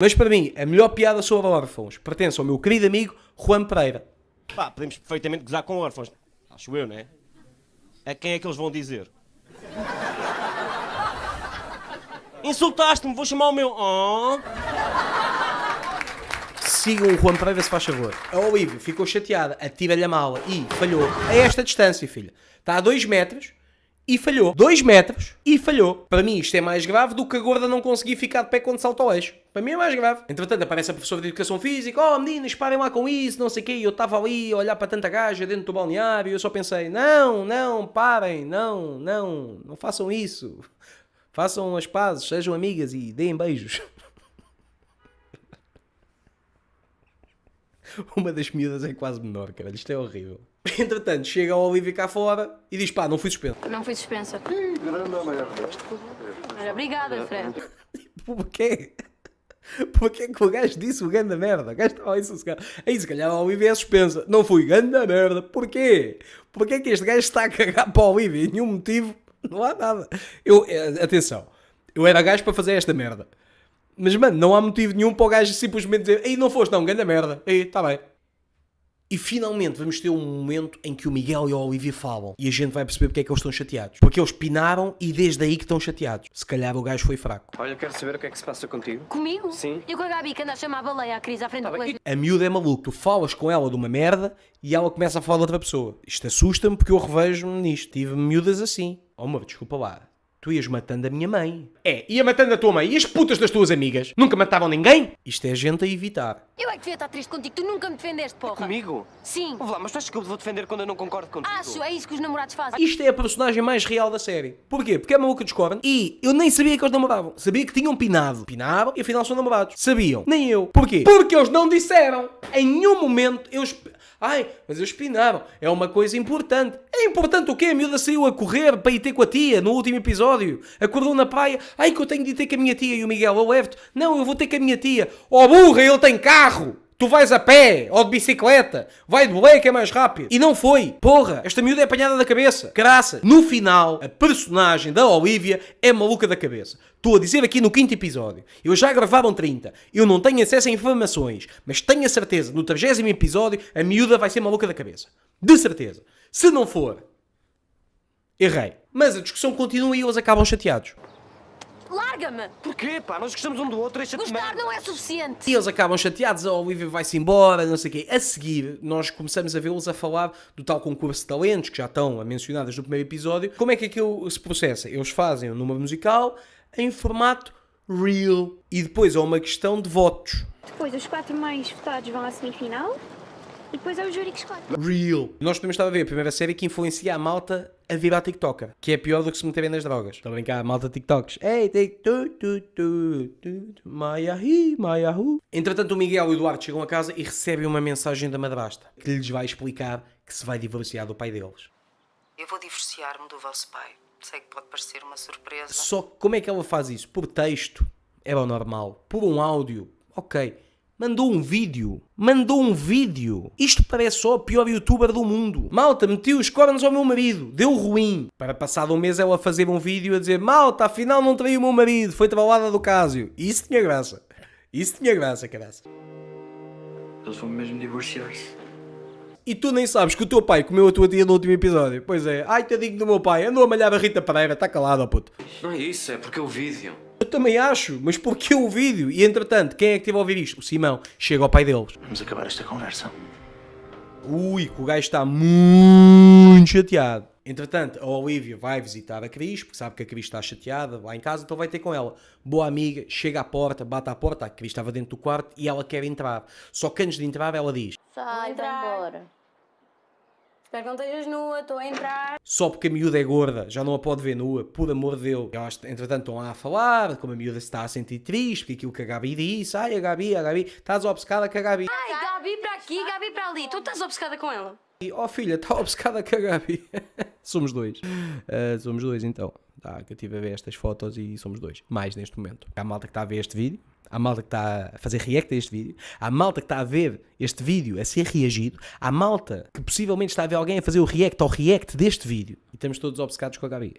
Mas para mim, a melhor piada sobre órfãos pertence ao meu querido amigo Juan Pereira. Pá, podemos perfeitamente gozar com órfãos. Acho eu, não é? A quem é que eles vão dizer? Insultaste-me, vou chamar o meu. Oh. Sigam o Juan Pereira se faz favor. A Olívia ficou chateada, atira-lhe a mala e falhou a esta distância, filha. Está a 2 metros, e falhou. 2 metros e falhou. Para mim isto é mais grave do que a gorda não conseguir ficar de pé quando salta ao eixo. Para mim é mais grave. Entretanto aparece a professora de Educação Física, oh meninas, parem lá com isso, não sei o quê. E eu estava ali a olhar para tanta gaja dentro do balneário e eu só pensei, não, não, parem, não, não, não façam isso. Façam as pazes, sejam amigas e deem beijos. uma das miúdas é quase menor, cara Isto é horrível. Entretanto, chega a Olivia cá fora e diz: pá, não fui suspensa. Não fui suspensa. merda. Hum. obrigada, Fred. Por tipo, quê? Porquê que o gajo disse o ganda merda? O gajo estava isso, aí se calhar a Olivia é suspensa. Não fui ganda merda. Porquê? Porquê que este gajo está a cagar para a Olivia? Nenhum motivo. Não há nada. Eu, eh, atenção, eu era gajo para fazer esta merda. Mas, mano, não há motivo nenhum para o gajo simplesmente dizer aí não foste, não, ganha merda. Aí, tá bem. E finalmente vamos ter um momento em que o Miguel e a Olivia falam e a gente vai perceber porque é que eles estão chateados. Porque eles pinaram e desde aí que estão chateados. Se calhar o gajo foi fraco. Olha, eu quero saber o que é que se passa contigo. Comigo? Sim. Eu com a Gabi que anda a chamar a baleia à crise à frente tá do bem. A miúda é maluca. Tu falas com ela de uma merda e ela começa a falar de outra pessoa. Isto assusta-me porque eu revejo-me nisto. Tive miúdas assim. Oh, amor, desculpa lá. Tu ias matando a minha mãe. É, ia matando a tua mãe e as putas das tuas amigas. Nunca matavam ninguém? Isto é gente a evitar. Eu é que devia estar triste contigo, tu nunca me defendeste, porra. É comigo? Sim. Ouve lá, mas tu achas que eu vou defender quando eu não concordo contigo? Acho, é isso que os namorados fazem. Isto é a personagem mais real da série. Porquê? Porque é maluca descobrem e eu nem sabia que eles namoravam. Sabia que tinham pinado. Pinavam e afinal são namorados. Sabiam. Nem eu. Porquê? Porque eles não disseram. Em nenhum momento eu... Ai, mas eles pinaram. É uma coisa importante. É importante o quê? A miúda saiu a correr para ir ter com a tia no último episódio. Acordou na praia. Ai, que eu tenho de ir ter com a minha tia. E o Miguel, eu levo Não, eu vou ter com a minha tia. Oh, burra, ele tem carro! Tu vais a pé ou de bicicleta, vai de boleia que é mais rápido. E não foi. Porra, esta miúda é apanhada da cabeça. Caraça. No final, a personagem da Olivia é maluca da cabeça. Estou a dizer aqui no quinto episódio. Eu já gravaram 30. Eu não tenho acesso a informações, mas tenho a certeza no 30 episódio a miúda vai ser maluca da cabeça. De certeza. Se não for, errei. Mas a discussão continua e eles acabam chateados larga-me! Porquê, pá? Nós gostamos um do outro, deixa-te Gostar não é suficiente! E eles acabam chateados, a oh, Olivia vai-se embora, não sei o quê. A seguir, nós começamos a vê-los a falar do tal concurso de talentos, que já estão mencionadas no primeiro episódio. Como é que aquilo se processa? Eles fazem o um número musical em formato real. E depois é uma questão de votos. Depois, os quatro mais votados vão à semifinal. E depois é o júri que escolhe. Real. Nós podemos estar a ver a primeira série que influencia a malta a virar TikToker, que é pior do que se meterem nas drogas. Estão a brincar, malta TikToks. Ei, tu, tu, tu, tu, maiahi, maiahu. Entretanto, o Miguel e o Eduardo chegam a casa e recebem uma mensagem da madrasta, que lhes vai explicar que se vai divorciar do pai deles. Eu vou divorciar-me do vosso pai. Sei que pode parecer uma surpresa. Só que como é que ela faz isso? Por texto, era é o normal. Por um áudio, ok. Mandou um vídeo. Mandou um vídeo. Isto parece só o pior youtuber do mundo. Malta, meti os cornos ao meu marido. Deu ruim. Para passado um mês ela fazer um vídeo a dizer Malta, afinal não traí o meu marido. Foi trabalhada do Cásio. Isso tinha graça. Isso tinha graça, caraça. Eles vão mesmo divorciar-se. E tu nem sabes que o teu pai comeu a tua tia no último episódio. Pois é. Ai, tadinho do meu pai. Andou a malhar a Rita Pereira. Está calado, ó puto. Não é isso, é porque é o vídeo. Eu também acho, mas porquê o vídeo? E entretanto, quem é que teve a ouvir isto? O Simão. Chega ao pai deles. Vamos acabar esta conversa. Ui, que o gajo está muito chateado. Entretanto, a Olivia vai visitar a Cris, porque sabe que a Cris está chateada lá em casa, então vai ter com ela. Boa amiga, chega à porta, bate à porta, a Cris estava dentro do quarto e ela quer entrar. Só que antes de entrar ela diz... Sai, então, vai embora. Espero que não estejas nua, estou a entrar. Só porque a miúda é gorda, já não a pode ver nua, por amor de Deus. Eu acho, entretanto, estão lá a falar, como a miúda se está a sentir triste, porque aquilo que a Gabi disse, ai a Gabi, a Gabi, estás obcecada com a Gabi. Ai, Gabi para aqui, Gabi para ali, tu estás obcecada com ela. E, oh filha, está obcecada com a Gabi. somos dois. Uh, somos dois então. Tá, que eu estive a ver estas fotos e somos dois. Mais neste momento. Há malta que está a ver este vídeo à malta que está a fazer react a este vídeo, à malta que está a ver este vídeo a ser reagido, à malta que possivelmente está a ver alguém a fazer o react ao react deste vídeo. E estamos todos obcecados com a Gabi.